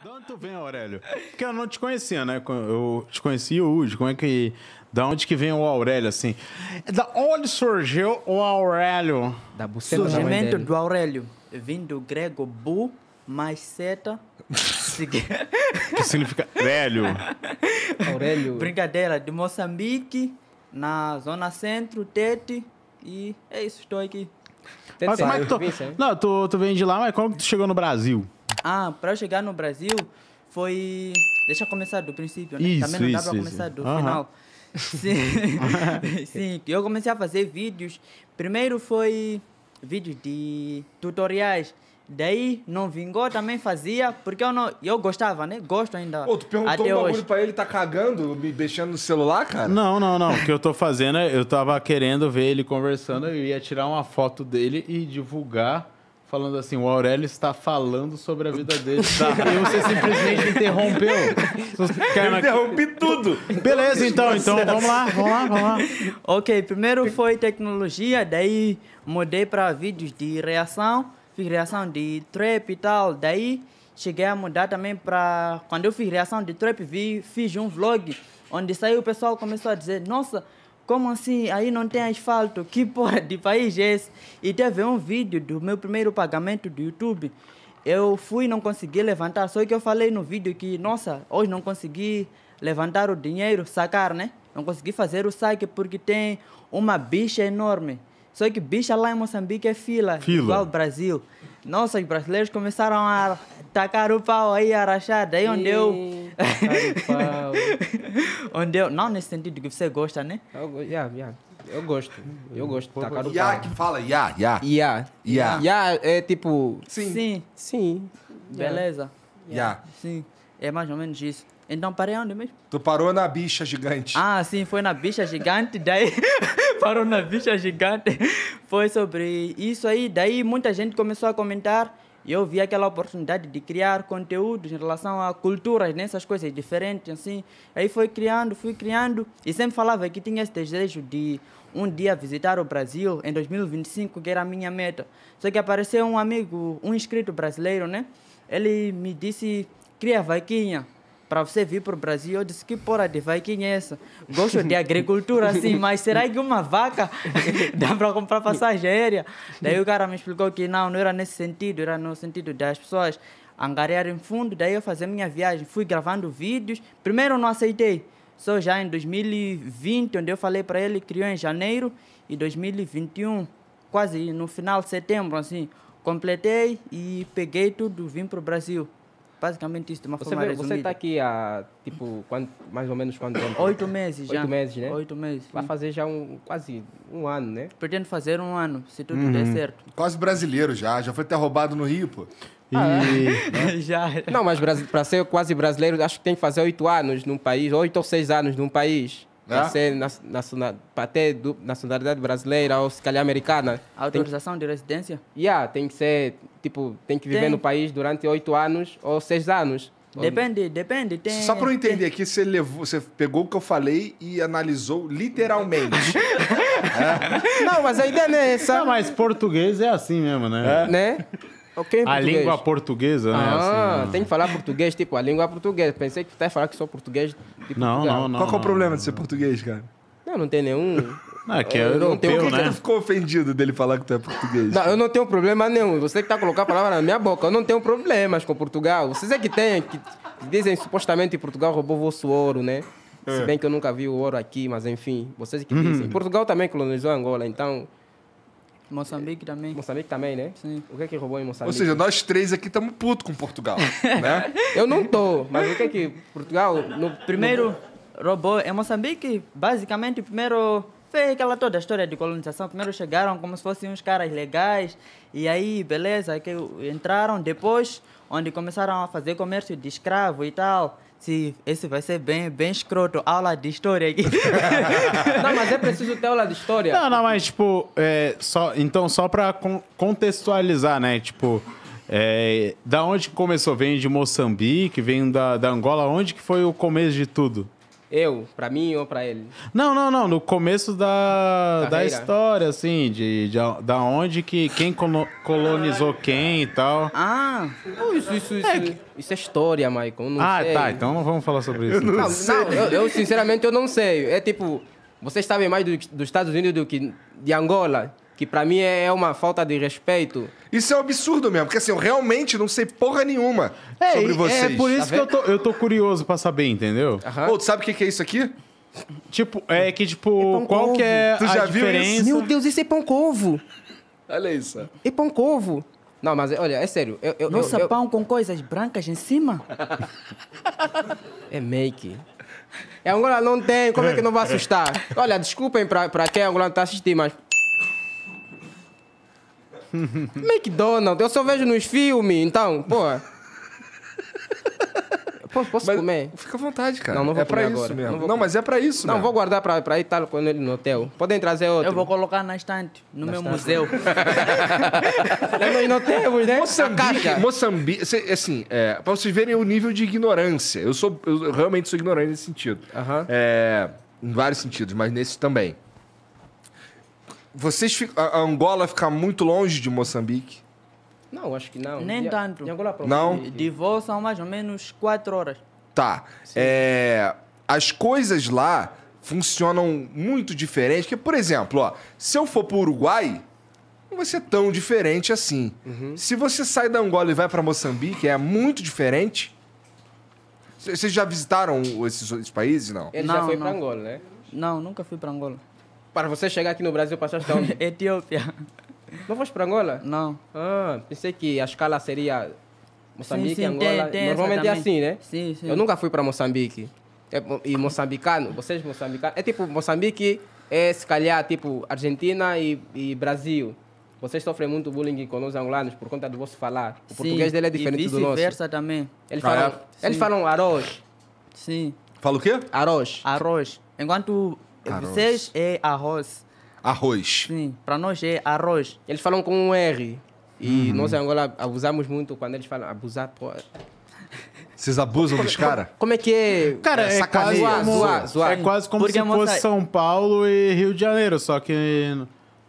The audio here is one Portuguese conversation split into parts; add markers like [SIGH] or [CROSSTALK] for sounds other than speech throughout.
[LAUGHS] De onde tu vem, Aurélio? Porque eu não te conhecia, né? Eu te conheci hoje. Como é que. Da onde que vem o Aurélio, assim? Da onde surgiu o Aurélio? Da buceta Surgimento do Aurélio. Vindo do grego bu mais seta. [LAUGHS] que significa velho. Aurélio. Brincadeira, de Moçambique, na zona centro, Tete. E é isso, estou aqui. Mas como é que tu... Não, tu, tu vem de lá, mas como que tu chegou no Brasil? Ah, para eu chegar no Brasil foi. Deixa eu começar do princípio, né? Tá isso, Também não dá para começar do final. [LAUGHS] Sim. Sim, eu comecei a fazer vídeos. Primeiro foi vídeo de tutoriais. Daí não vingou, também fazia, porque eu não. Eu gostava, né? Gosto ainda. Pô, tu perguntou até um bagulho hoje. pra ele, tá cagando, me deixando no celular, cara? Não, não, não. o que eu tô fazendo é, eu tava querendo ver ele conversando, eu ia tirar uma foto dele e divulgar falando assim, o Aurélio está falando sobre a vida dele. Tá. E você simplesmente interrompeu. [LAUGHS] Eu interrompi tudo. Beleza, então, então vamos lá, vamos lá, vamos lá. Ok, primeiro foi tecnologia, daí mudei para vídeos de reação, fiz reação de trap e tal, daí cheguei a mudar também para quando eu fiz reação de trap, vi, fiz um vlog onde saiu o pessoal começou a dizer, nossa, como assim? Aí não tem asfalto. Que porra de país é esse? E teve um vídeo do meu primeiro pagamento do YouTube. Eu fui e não consegui levantar. Só que eu falei no vídeo que, nossa, hoje não consegui levantar o dinheiro, sacar, né? Não consegui fazer o saque porque tem uma bicha enorme. Só que bicha lá em Moçambique é fila, fila. igual Brasil. Nossa, os brasileiros começaram a tacar o pau aí, rachar. Daí onde e... eu [LAUGHS] Onde eu não nesse sentido que você gosta, né? Eu, yeah, yeah. eu gosto. Eu gosto. Tá Por, tacar yeah, pau. que fala yeah, yeah. Yeah. Yeah. é tipo... Sim. Sim. Sim. Beleza. Yeah. Sim. É mais ou menos isso. Então parei onde mesmo? Tu parou na bicha gigante. Ah, sim, foi na bicha gigante, daí [LAUGHS] parou na bicha gigante. Foi sobre isso aí, daí muita gente começou a comentar e eu vi aquela oportunidade de criar conteúdos em relação a culturas, nessas né? coisas diferentes, assim. Aí foi criando, fui criando. E sempre falava que tinha esse desejo de um dia visitar o Brasil em 2025, que era a minha meta. Só que apareceu um amigo, um inscrito brasileiro, né? Ele me disse, cria vaquinha para você vir para o Brasil. Eu disse, que porra de vaquinha é essa? Gosto de agricultura, [LAUGHS] assim mas será que uma vaca [LAUGHS] dá para comprar passagem aérea? Daí o cara me explicou que não, não era nesse sentido, era no sentido das pessoas angariarem fundo. Daí eu fazer minha viagem, fui gravando vídeos. Primeiro eu não aceitei, só já em 2020, onde eu falei para ele, criou em janeiro e 2021, quase no final de setembro, assim. Completei e peguei tudo, vim para o Brasil. Basicamente isso, de uma você forma vê, resumida. Você está aqui há, tipo, quando mais ou menos quanto tempo? Oito meses já. Oito meses, né? Oito meses. Vai fazer já um, quase um ano, né? Pretendo fazer um ano, se tudo uhum. der certo. Quase brasileiro já, já foi até roubado no Rio, pô. e... Ah, né? [LAUGHS] já. Não, mas para ser quase brasileiro, acho que tem que fazer oito anos num país, oito ou seis anos num país. Tem que né? ser para do, nacionalidade brasileira ou se calhar americana. Autorização de residência? Yeah, tem que ser, tipo, tem que viver tem. no país durante oito anos ou seis anos. Depende, depende. Tem, Só para eu entender tem. aqui, você, levou, você pegou o que eu falei e analisou literalmente. [LAUGHS] é. Não, mas a ideia não é essa. Não, mas português é assim mesmo, né? né? É. Né? a língua portuguesa, né? Ah, assim, né? tem que falar português, tipo, a língua portuguesa. Pensei que ia falar que sou português. Tipo, não, não, não. Qual é o problema não. de ser português, cara? Não, não tem nenhum. Não, é que é eu europeu, não tenho... Por que né? ele ficou ofendido dele falar que tu é português? Não, eu não tenho problema nenhum. Você que tá colocando a palavra na minha boca. Eu não tenho problemas com Portugal. Vocês é que têm, que dizem supostamente que Portugal roubou vosso ouro, né? É. Se bem que eu nunca vi o ouro aqui, mas enfim, vocês que uhum. dizem. Hum. Portugal também colonizou Angola, então Moçambique também. Moçambique também, né? Sim. O que é que roubou em Moçambique? Ou seja, nós três aqui estamos putos com Portugal, [LAUGHS] né? Eu não tô, mas o que é que Portugal... No, primeiro no... roubou em Moçambique, basicamente, primeiro foi aquela toda a história de colonização. Primeiro chegaram como se fossem uns caras legais, e aí, beleza, que entraram. Depois, onde começaram a fazer comércio de escravo e tal esse, esse vai ser bem, bem escroto. Aula de história aqui. [LAUGHS] não, mas é preciso ter aula de história. Não, não, mas tipo, é, só, então só para con contextualizar, né? Tipo, é, da onde começou? Vem de Moçambique, vem da, da Angola, onde que foi o começo de tudo? Eu, pra mim ou pra ele? Não, não, não. No começo da, da história, assim, de, de, da onde que quem colo, colonizou quem e tal. Ah, oh, isso, isso, isso, é, isso é história, Maicon. Ah, tá. sei. tá. Então não vamos falar sobre isso. Eu não, não, não eu, eu, sinceramente eu não sei. É tipo, vocês sabem mais do, dos Estados Unidos do que de Angola que para mim é, é uma falta de respeito. Isso é um absurdo mesmo, porque assim, eu realmente não sei porra nenhuma é, sobre é vocês. É por isso tá que eu tô, eu tô curioso para saber, entendeu? Uhum. Pô, tu sabe o que, é isso aqui? Tipo, é que tipo, é qual que é tu já viu Isso? Meu Deus, isso é pão covo. Olha isso. É pão covo. Não, mas olha, é sério. Eu, eu, Nossa, eu, pão com coisas brancas em cima? é make. É Angola não tem, como é que não vai é. assustar? Olha, desculpem pra, pra quem Angola não tá assistindo, mas [LAUGHS] McDonald's, eu só vejo nos filmes, então, pô. posso comer? Fica à vontade, cara. Não, não vou é comer pra agora. isso mesmo. Não, não mas é pra isso, Não, mesmo. vou guardar pra, pra Itália quando ele no hotel. Podem trazer outro. Eu vou colocar na estante, no na meu estante. museu. Nós [LAUGHS] não né? Moçambique, Moçambique assim, é, pra vocês verem o nível de ignorância. Eu sou, eu realmente sou ignorante nesse sentido. Uh -huh. é, em vários sentidos, mas nesse também. Vocês a Angola fica muito longe de Moçambique? Não, acho que não. Nem de, tanto. De Angola é para? não? De voo são mais ou menos quatro horas. Tá. É... as coisas lá funcionam muito diferente. Porque, por exemplo, ó, se eu for para o Uruguai, não vai ser tão diferente assim. Uhum. Se você sai da Angola e vai para Moçambique, é muito diferente. Vocês já visitaram esses, esses países, não? Ele não, já foi para Angola, né? Não, nunca fui para Angola. Para você chegar aqui no Brasil, passaste [LAUGHS] onde? Etiópia. Não foste para Angola? Não. Ah, pensei que a escala seria Moçambique, sim, sim, Angola. Tem, tem, Normalmente é assim, né? Sim, sim. Eu nunca fui para Moçambique. É, e moçambicano, vocês moçambicanos. É tipo, Moçambique é se calhar tipo Argentina e, e Brasil. Vocês sofrem muito bullying com os angolanos por conta do vosso falar. O sim, português dele é diferente do nosso. vice-versa também. Eles falam, ah, é? eles falam arroz. Sim. Fala o quê? Arroz. Arroz. Enquanto é, arroz. Vocês é arroz. Arroz. Sim, para nós é arroz. Eles falam com um R. E uhum. nós em Angola abusamos muito quando eles falam abusar. Pô. Vocês abusam como, dos é caras? Como, é que é? Cara, é, é quase como, zoar, zoar. É quase como se fosse São Paulo e Rio de Janeiro, só que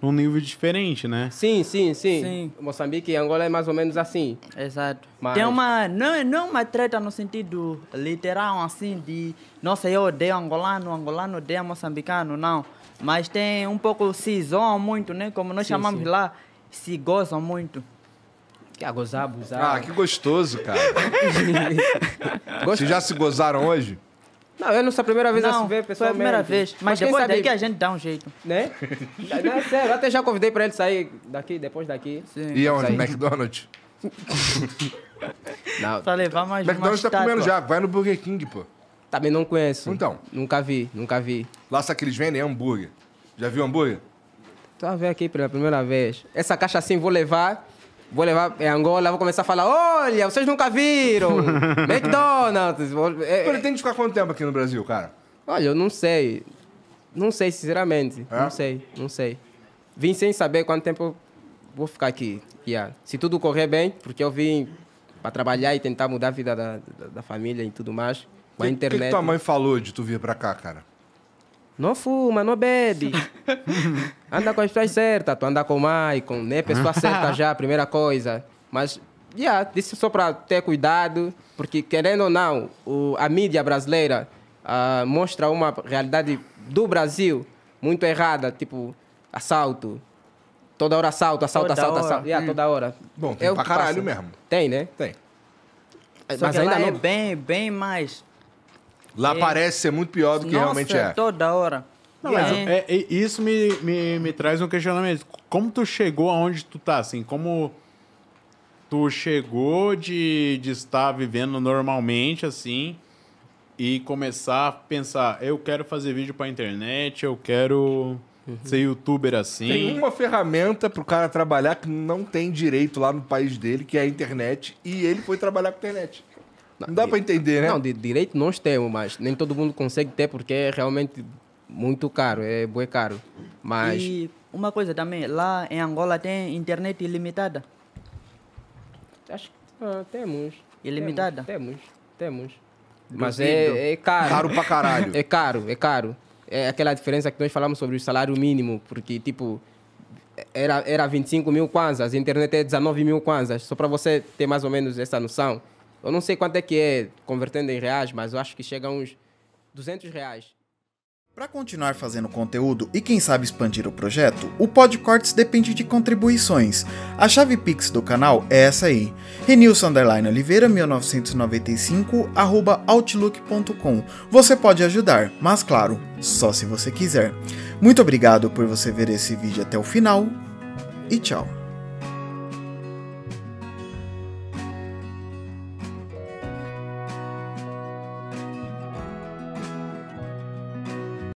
num nível diferente, né? Sim, sim, sim, Sim. Moçambique e Angola é mais ou menos assim. Exato. Mas- Tem uma. Não, é- não é uma treta no sentido literal, assim, de. Nossa, eu odeio angolano, angolano odeia moçambicano, não. Mas tem um pouco. Se zoam muito, né? Como nós chamamos lá. Se gozam muito. Que a gozar, abusar. Ah, que gostoso, cara. [LAUGHS] Vocês já se gozaram hoje? Não, eu não sou a primeira vez não, a se ver pessoalmente. a primeira vez, mas, mas depois daí que a gente dá um jeito. Né? é sério, até já convidei para ele sair daqui, depois daqui. Sim. E onde McDonald's? [LAUGHS] não. Pra levar mais McDonald's tá comendo já, vai no Burger King, pô. Também não conheço. Então? Nunca vi, nunca vi. Lá só que eles vendem hambúrguer. Já viu hambúrguer? Tô a ver aqui pela primeira vez. Essa caixa assim vou levar Vou levar em é, Angola, vou começar a falar: olha, vocês nunca viram! [LAUGHS] McDonald's! É, é... Pretende ficar quanto tempo aqui no Brasil, cara? Olha, eu não sei. Não sei, sinceramente. É? Não sei, não sei. Vim sem saber quanto tempo vou ficar aqui. Yeah. Se tudo correr bem, porque eu vim para trabalhar e tentar mudar a vida da, da, da família e tudo mais. Com a internet. O que, que tua mãe falou de tu vir para cá, cara? Não fuma, não bebe. [LAUGHS] anda com as pessoas certas, tu anda com o Maicon, né? Pessoa certa [LAUGHS] já, primeira coisa. Mas, yeah, disse só para ter cuidado, porque querendo ou não, o, a mídia brasileira uh, mostra uma realidade do Brasil muito errada, tipo assalto, Toda hora assalto, assalto, toda assalto, hora. assalto. Yeah, hum. Toda hora. Bom, tem é pra caralho passa. mesmo. Tem, né? Tem. Mas ainda não... é bem, bem mais Lá é. parece ser muito pior do que Nossa, realmente é. toda hora. Não, mas é. é. É, isso me, me, me traz um questionamento. Como tu chegou aonde tu tá, assim? Como tu chegou de, de estar vivendo normalmente, assim, e começar a pensar, eu quero fazer vídeo pra internet, eu quero... Uhum. Ser youtuber assim. Tem uma ferramenta pro cara trabalhar que não tem direito lá no país dele, que é a internet, e ele foi trabalhar com internet. Não dá para entender, né? Não, de direito nós temos, mas nem todo mundo consegue ter porque é realmente muito caro, é bué caro. Mas... E uma coisa também, lá em Angola tem internet ilimitada? Acho que ah, temos. Ilimitada? Temos, temos. Mas é, é caro. Caro para caralho. [LAUGHS] É caro, é caro. É aquela diferença que nós falamos sobre o salário mínimo, porque, tipo, era, era 25 mil kwanzas, a internet é 19 mil kwanzas, só para você ter mais ou menos essa noção. Eu não sei quanto é que é convertendo em reais, mas eu acho que chega a uns 200 reais. Para continuar fazendo conteúdo e quem sabe expandir o projeto, o Podcortes depende de contribuições. A chave Pix do canal é essa aí: renilson_oliveira1995 outlook.com. Você pode ajudar, mas claro, só se você quiser. Muito obrigado por você ver esse vídeo até o final e tchau.